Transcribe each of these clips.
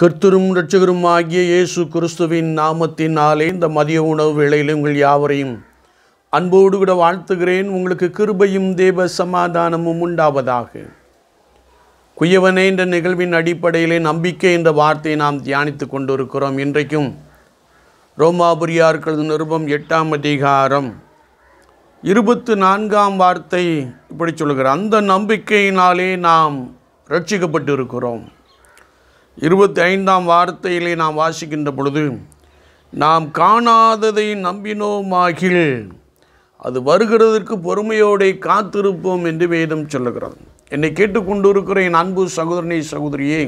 கர்த்தரும் ரட்சகரும் ஆகிய இயேசு கிறிஸ்துவின் நாமத்தினாலே இந்த மதிய உணவு வேளையில் உங்கள் யாவரையும் அன்போடு கூட வாழ்த்துகிறேன் உங்களுக்கு கிருபையும் தேவ சமாதானமும் உண்டாவதாக குயவனே என்ற நிகழ்வின் அடிப்படையிலே நம்பிக்கை என்ற வார்த்தையை நாம் தியானித்து கொண்டிருக்கிறோம் இன்றைக்கும் ரோமாபுரியார்களது நிருபம் எட்டாம் அதிகாரம் இருபத்து நான்காம் வார்த்தை இப்படி சொல்கிறார் அந்த நம்பிக்கையினாலே நாம் ரட்சிக்கப்பட்டு இருக்கிறோம் இருபத்தி ஐந்தாம் வார்த்தையிலே நாம் வாசிக்கின்ற பொழுது நாம் காணாததை நம்பினோமாகில் அது வருகிறதற்கு பொறுமையோடு காத்திருப்போம் என்று வேதம் சொல்லுகிறது என்னை கேட்டுக்கொண்டிருக்கிற என் அன்பு சகோதரனை சகோதரியே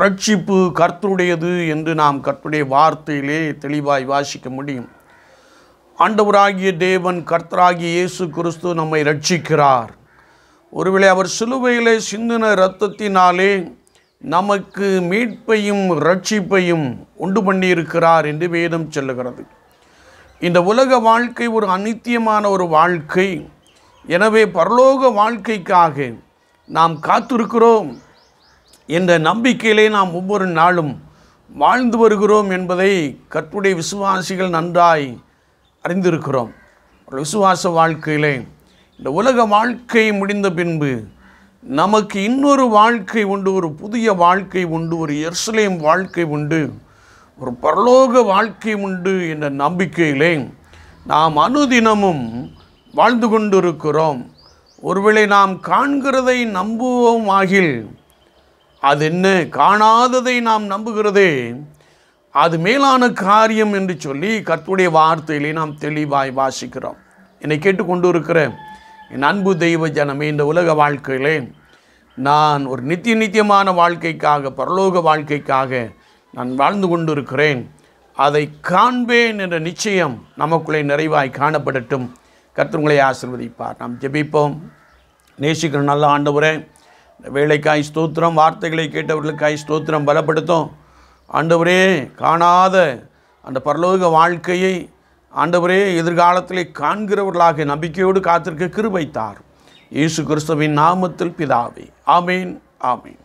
ரட்சிப்பு கர்த்துடையது என்று நாம் கர்த்துடைய வார்த்தையிலே தெளிவாய் வாசிக்க முடியும் ஆண்டவராகிய தேவன் கர்த்தராகிய இயேசு கிறிஸ்து நம்மை ரட்சிக்கிறார் ஒருவேளை அவர் சிலுவையிலே சிந்தின இரத்தத்தினாலே நமக்கு மீட்பையும் ரட்சிப்பையும் உண்டு பண்ணியிருக்கிறார் என்று வேதம் சொல்லுகிறது இந்த உலக வாழ்க்கை ஒரு அநித்தியமான ஒரு வாழ்க்கை எனவே பரலோக வாழ்க்கைக்காக நாம் காத்திருக்கிறோம் என்ற நம்பிக்கையிலே நாம் ஒவ்வொரு நாளும் வாழ்ந்து வருகிறோம் என்பதை கற்றுடைய விசுவாசிகள் நன்றாய் அறிந்திருக்கிறோம் விசுவாச வாழ்க்கையிலே இந்த உலக வாழ்க்கை முடிந்த பின்பு நமக்கு இன்னொரு வாழ்க்கை உண்டு ஒரு புதிய வாழ்க்கை உண்டு ஒரு எர்சலேம் வாழ்க்கை உண்டு ஒரு பரலோக வாழ்க்கை உண்டு என்ற நம்பிக்கையிலே நாம் அனுதினமும் வாழ்ந்து கொண்டிருக்கிறோம் ஒருவேளை நாம் காண்கிறதை நம்புவோம் ஆகில் அது என்ன காணாததை நாம் நம்புகிறதே அது மேலான காரியம் என்று சொல்லி கற்புடைய வார்த்தையிலே நாம் தெளிவாய் வாசிக்கிறோம் என்னை கேட்டுக்கொண்டு இருக்கிறேன் என் அன்பு தெய்வ ஜனமே இந்த உலக வாழ்க்கையிலே நான் ஒரு நித்திய நித்தியமான வாழ்க்கைக்காக பரலோக வாழ்க்கைக்காக நான் வாழ்ந்து கொண்டு இருக்கிறேன் அதை காண்பேன் என்ற நிச்சயம் நமக்குள்ளே நிறைவாய் காணப்படட்டும் கர்த்தங்களை ஆசிர்வதிப்பார் நாம் ஜெபிப்போம் நேசிக்கிற நல்ல ஆண்டவரே வேலைக்காய் ஸ்தோத்திரம் வார்த்தைகளை கேட்டவர்களுக்காய் ஸ்தோத்திரம் பலப்படுத்தும் ஆண்டவரே காணாத அந்த பரலோக வாழ்க்கையை ஆண்டவரே எதிர்காலத்திலே காண்கிறவர்களாக நம்பிக்கையோடு காத்திருக்க கிருபைத்தார் இயேசு கிறிஸ்துவின் நாமத்தில் பிதாவே ஆமேன் ஆமேன்